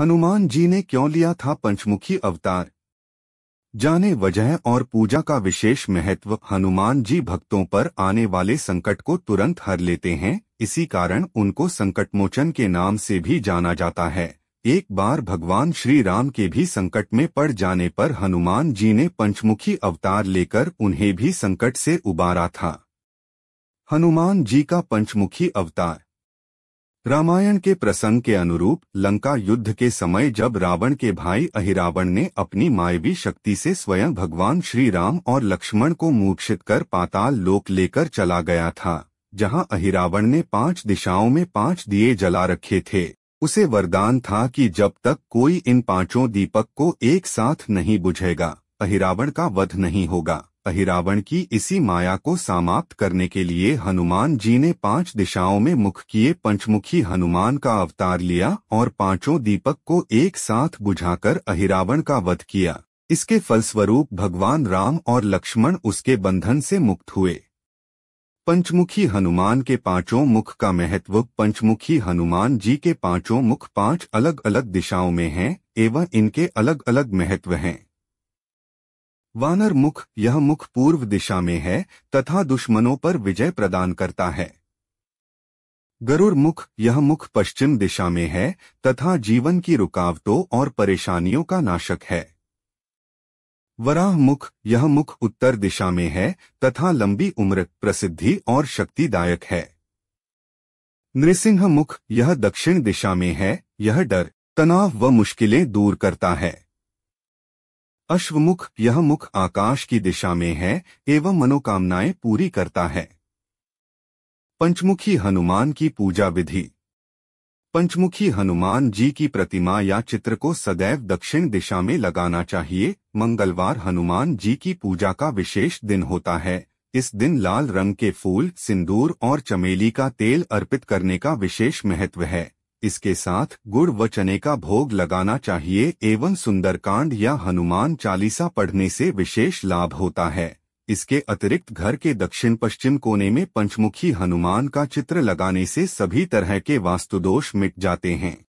हनुमान जी ने क्यों लिया था पंचमुखी अवतार जाने वजह और पूजा का विशेष महत्व हनुमान जी भक्तों पर आने वाले संकट को तुरंत हर लेते हैं इसी कारण उनको संकटमोचन के नाम से भी जाना जाता है एक बार भगवान श्री राम के भी संकट में पड़ जाने पर हनुमान जी ने पंचमुखी अवतार लेकर उन्हें भी संकट से उबारा था हनुमान जी का पंचमुखी अवतार रामायण के प्रसंग के अनुरूप लंका युद्ध के समय जब रावण के भाई अहिरावण ने अपनी मायवी शक्ति से स्वयं भगवान श्री राम और लक्ष्मण को मूर्छित कर पाताल लोक लेकर चला गया था जहां अहिरावण ने पांच दिशाओं में पांच दिए जला रखे थे उसे वरदान था कि जब तक कोई इन पांचों दीपक को एक साथ नहीं बुझेगा अहिरावण का वध नहीं होगा अहिरावण की इसी माया को समाप्त करने के लिए हनुमान जी ने पांच दिशाओं में मुख किए पंचमुखी हनुमान का अवतार लिया और पांचों दीपक को एक साथ बुझाकर अहिरावण का वध किया इसके फलस्वरूप भगवान राम और लक्ष्मण उसके बंधन से मुक्त हुए पंचमुखी हनुमान के पांचों मुख का महत्व पंचमुखी हनुमान जी के पांचों मुख पांच अलग अलग दिशाओं में हैं एवं इनके अलग अलग महत्व हैं वानर मुख यह मुख पूर्व दिशा में है तथा दुश्मनों पर विजय प्रदान करता है गरुड़ मुख यह मुख पश्चिम दिशा में है तथा जीवन की रुकावटों और परेशानियों का नाशक है वराह मुख यह मुख उत्तर दिशा में है तथा लंबी उम्र प्रसिद्धि और शक्तिदायक है नृसिंह मुख यह दक्षिण दिशा में है यह डर तनाव व मुश्किलें दूर करता है अश्वमुख यह मुख आकाश की दिशा में है एवं मनोकामनाएं पूरी करता है पंचमुखी हनुमान की पूजा विधि पंचमुखी हनुमान जी की प्रतिमा या चित्र को सदैव दक्षिण दिशा में लगाना चाहिए मंगलवार हनुमान जी की पूजा का विशेष दिन होता है इस दिन लाल रंग के फूल सिंदूर और चमेली का तेल अर्पित करने का विशेष महत्व है इसके साथ गुड़ व चने का भोग लगाना चाहिए एवं सुंदरकांड या हनुमान चालीसा पढ़ने से विशेष लाभ होता है इसके अतिरिक्त घर के दक्षिण पश्चिम कोने में पंचमुखी हनुमान का चित्र लगाने से सभी तरह के वास्तुदोष मिट जाते हैं